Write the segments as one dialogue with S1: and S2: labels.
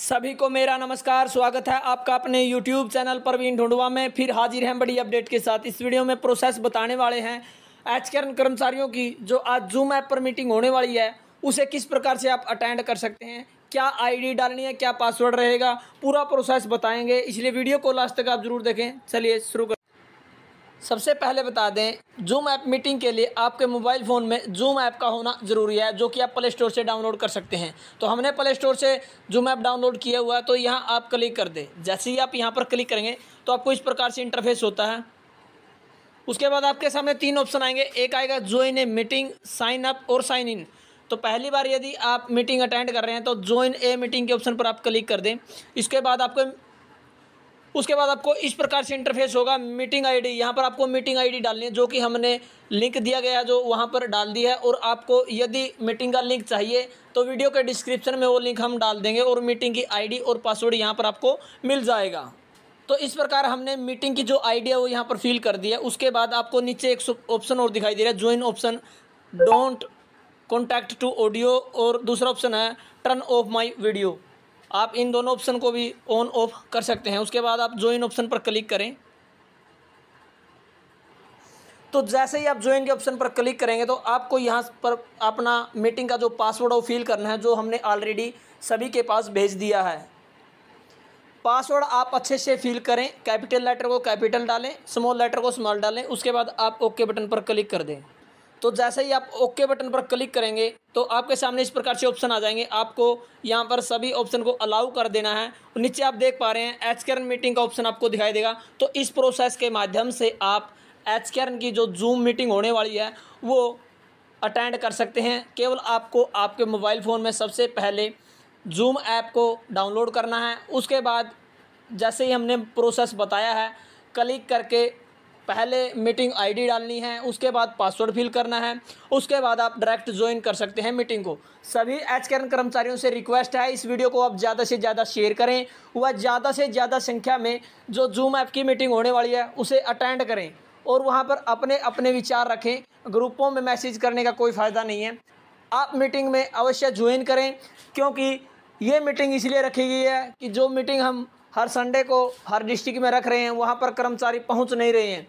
S1: सभी को मेरा नमस्कार स्वागत है आपका अपने YouTube चैनल प्रवीण ढूंढवा में फिर हाजिर हैं बड़ी अपडेट के साथ इस वीडियो में प्रोसेस बताने वाले हैं एच करन कर्मचारियों की जो आज जूम ऐप पर मीटिंग होने वाली है उसे किस प्रकार से आप अटेंड कर सकते हैं क्या आईडी डालनी है क्या पासवर्ड रहेगा पूरा प्रोसेस बताएंगे इसलिए वीडियो को लास्ट तक आप जरूर देखें चलिए शुरू कर सबसे पहले बता दें जूम ऐप मीटिंग के लिए आपके मोबाइल फ़ोन में जूम ऐप का होना ज़रूरी है जो कि आप प्ले स्टोर से डाउनलोड कर सकते हैं तो हमने प्ले स्टोर से जूम ऐप डाउनलोड किया हुआ है तो यहाँ आप क्लिक कर दें जैसे ही आप यहाँ पर क्लिक करेंगे तो आपको इस प्रकार से इंटरफेस होता है उसके बाद आपके सामने तीन ऑप्शन आएंगे एक आएगा join a meeting sign up और साइन इन तो पहली बार यदि आप मीटिंग अटेंड कर रहे हैं तो ज्वाइन ए मीटिंग के ऑप्शन पर आप क्लिक कर दें इसके बाद आपको उसके बाद आपको इस प्रकार से इंटरफेस होगा मीटिंग आईडी यहाँ पर आपको मीटिंग आईडी डालनी है जो कि हमने लिंक दिया गया है जो वहाँ पर डाल दी है और आपको यदि मीटिंग का लिंक चाहिए तो वीडियो के डिस्क्रिप्शन में वो लिंक हम डाल देंगे और मीटिंग की आईडी और पासवर्ड यहाँ पर आपको मिल जाएगा तो इस प्रकार हमने मीटिंग की जो आइडिया वो यहाँ पर फिल कर दिया है उसके बाद आपको नीचे एक ऑप्शन और दिखाई दे रहा है join option don't contact to audio और दूसरा ऑप्शन है टर्न ऑफ माई वीडियो आप इन दोनों ऑप्शन को भी ऑन ऑफ कर सकते हैं उसके बाद आप ज्वाइन ऑप्शन पर क्लिक करें तो जैसे ही आप ज्वाइन के ऑप्शन पर क्लिक करेंगे तो आपको यहाँ पर अपना मीटिंग का जो पासवर्ड वो फिल करना है जो हमने ऑलरेडी सभी के पास भेज दिया है पासवर्ड आप अच्छे से फिल करें कैपिटल लेटर को कैपिटल डालें स्मॉल लेटर को स्मॉल डालें उसके बाद आप ओके बटन पर क्लिक कर दें तो जैसे ही आप ओके बटन पर क्लिक करेंगे तो आपके सामने इस प्रकार से ऑप्शन आ जाएंगे आपको यहाँ पर सभी ऑप्शन को अलाउ कर देना है नीचे आप देख पा रहे हैं एच केयर मीटिंग का ऑप्शन आपको दिखाई देगा तो इस प्रोसेस के माध्यम से आप एच केयर की जो जूम मीटिंग होने वाली है वो अटेंड कर सकते हैं केवल आपको आपके मोबाइल फ़ोन में सबसे पहले जूम ऐप को डाउनलोड करना है उसके बाद जैसे ही हमने प्रोसेस बताया है क्लिक करके पहले मीटिंग आईडी डालनी है उसके बाद पासवर्ड फिल करना है उसके बाद आप डायरेक्ट ज्वाइन कर सकते हैं मीटिंग को सभी एच कर्मचारियों से रिक्वेस्ट है इस वीडियो को आप ज़्यादा से ज़्यादा शेयर करें वह ज़्यादा से ज़्यादा संख्या में जो जूम ऐप की मीटिंग होने वाली है उसे अटेंड करें और वहाँ पर अपने अपने विचार रखें ग्रुपों में मैसेज करने का कोई फ़ायदा नहीं है आप मीटिंग में अवश्य ज्वाइन करें क्योंकि ये मीटिंग इसलिए रखी गई है कि जो मीटिंग हम हर संडे को हर डिस्ट्रिक्ट में रख रहे हैं वहाँ पर कर्मचारी पहुँच नहीं रहे हैं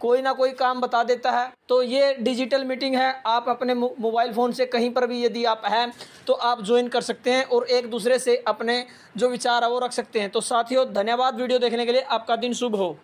S1: कोई ना कोई काम बता देता है तो ये डिजिटल मीटिंग है आप अपने मोबाइल फ़ोन से कहीं पर भी यदि आप हैं तो आप ज्वाइन कर सकते हैं और एक दूसरे से अपने जो विचार है वो रख सकते हैं तो साथियों धन्यवाद वीडियो देखने के लिए आपका दिन शुभ हो